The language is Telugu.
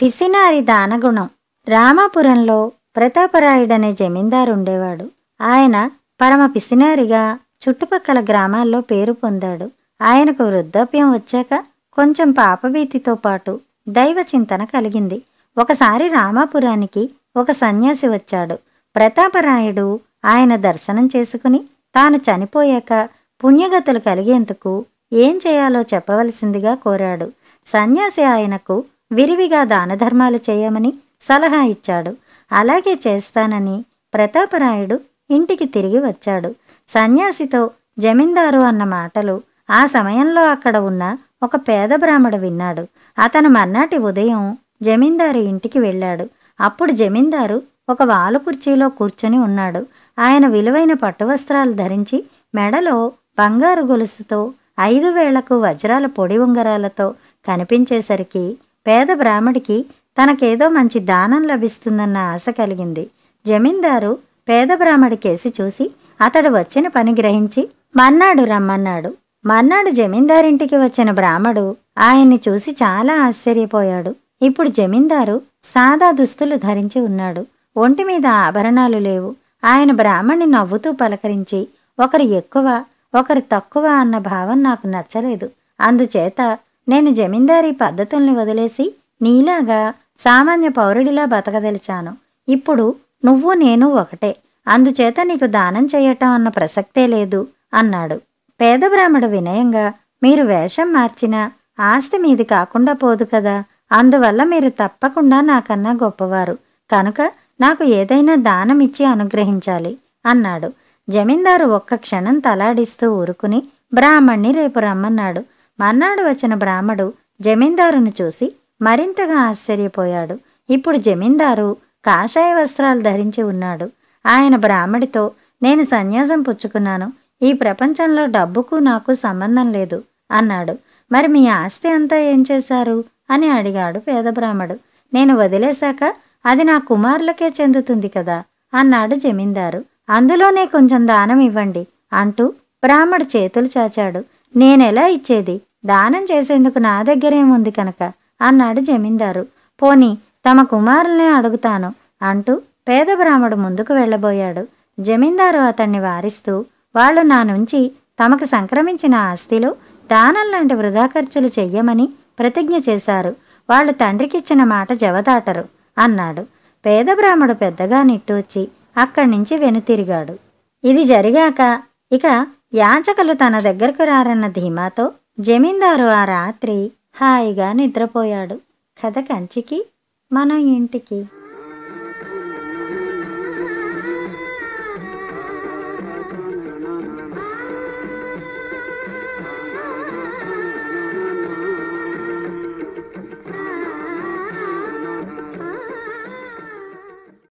పిసినారి దానగుణం రామాపురంలో ప్రతాపరాయుడనే జమీందారు ఉండేవాడు ఆయన పరమ పిసినారిగా చుట్టుపక్కల గ్రామాల్లో పేరు పొందాడు ఆయనకు వృద్ధాప్యం వచ్చాక కొంచెం పాపభీతితో పాటు దైవ చింతన కలిగింది ఒకసారి రామాపురానికి ఒక సన్యాసి వచ్చాడు ప్రతాపరాయుడు ఆయన దర్శనం చేసుకుని తాను చనిపోయాక పుణ్యగతులు కలిగేందుకు ఏం చేయాలో చెప్పవలసిందిగా కోరాడు సన్యాసి ఆయనకు విరివిగా దానధర్మాలు చేయమని సలహా ఇచ్చాడు అలాగే చేస్తానని ప్రతాపరాయుడు ఇంటికి తిరిగి వచ్చాడు సన్యాసితో జమీందారు అన్న మాటలు ఆ సమయంలో అక్కడ ఉన్న ఒక పేద బ్రాహ్మడు విన్నాడు అతను మర్నాటి ఉదయం జమీందారు ఇంటికి వెళ్ళాడు అప్పుడు జమీందారు ఒక వాలు కుర్చీలో కూర్చొని ఉన్నాడు ఆయన విలువైన పట్టు వస్త్రాలు ధరించి మెడలో బంగారు గొలుసుతో ఐదు వేలకు వజ్రాల పొడి ఉంగరాలతో కనిపించేసరికి పేద బ్రాహ్మడికి తనకేదో మంచి దానం లభిస్తుందన్న ఆశ కలిగింది జమీందారు పేద బ్రాహ్మడి కేసి చూసి అతడు వచ్చిన పని గ్రహించి మన్నాడు రమ్మన్నాడు మన్నాడు జమీందారింటికి వచ్చిన బ్రాహ్మడు ఆయన్ని చూసి చాలా ఆశ్చర్యపోయాడు ఇప్పుడు జమీందారు సాదా దుస్తులు ధరించి ఉన్నాడు ఒంటి మీద ఆభరణాలు లేవు ఆయన బ్రాహ్మణ్ణి నవ్వుతూ పలకరించి ఒకరు ఎక్కువ ఒకరు తక్కువ అన్న భావం నాకు నచ్చలేదు అందుచేత నేను జమీందారీ పద్ధతుల్ని వదిలేసి నీలాగా సామాన్య పౌరుడిలా బతకదలిచాను ఇప్పుడు నువ్వు నేను ఒకటే అందుచేత నీకు దానం చేయటం అన్న ప్రసక్తే లేదు అన్నాడు పేద బ్రాహ్మడు వినయంగా మీరు వేషం మార్చినా ఆస్తి మీది కాకుండా పోదు కదా అందువల్ల మీరు తప్పకుండా నాకన్నా గొప్పవారు కనుక నాకు ఏదైనా దానం ఇచ్చి అనుగ్రహించాలి అన్నాడు జమీందారు ఒక్క క్షణం తలాడిస్తూ ఊరుకుని బ్రాహ్మణ్ణి రేపు రమ్మన్నాడు మర్నాడు వచ్చిన బ్రాహ్మడు జమీందారును చూసి మరింతగా ఆశ్చర్యపోయాడు ఇప్పుడు జమీందారు కాషాయ వస్త్రాలు ధరించి ఉన్నాడు ఆయన బ్రాహ్మడితో నేను సన్యాసం పుచ్చుకున్నాను ఈ ప్రపంచంలో డబ్బుకు నాకు సంబంధం లేదు అన్నాడు మరి మీ ఆస్తి అంతా ఏం చేశారు అని అడిగాడు పేద బ్రాహ్మడు నేను వదిలేశాక అది నా కుమారులకే చెందుతుంది కదా అన్నాడు జమీందారు అందులోనే కొంచెం దానం ఇవ్వండి అంటూ బ్రాహ్మడు చేతులు చాచాడు నేనెలా ఇచ్చేది దానం చేసేందుకు నా దగ్గరేముంది కనుక అన్నాడు జమీందారు పోని తమ కుమారుల్నే అడుగుతాను అంటూ పేద బ్రాహ్మడు ముందుకు వెళ్ళబోయాడు జమీందారు అతన్ని వారిస్తూ వాళ్ళు నా నుంచి తమకు సంక్రమించిన ఆస్తిలో దానం లాంటి వృధా ఖర్చులు చెయ్యమని ప్రతిజ్ఞ చేశారు వాళ్ళు తండ్రికిచ్చిన మాట జవదాటరు అన్నాడు పేద బ్రాహ్మడు పెద్దగా నిట్టూచి అక్కడి నుంచి వెనుతిరిగాడు ఇది జరిగాక ఇక యాచకులు తన దగ్గరకు రారన్న ధీమాతో జమీందారు ఆ రాత్రి హాయిగా నిద్రపోయాడు కథ కంచికి మనం ఇంటికి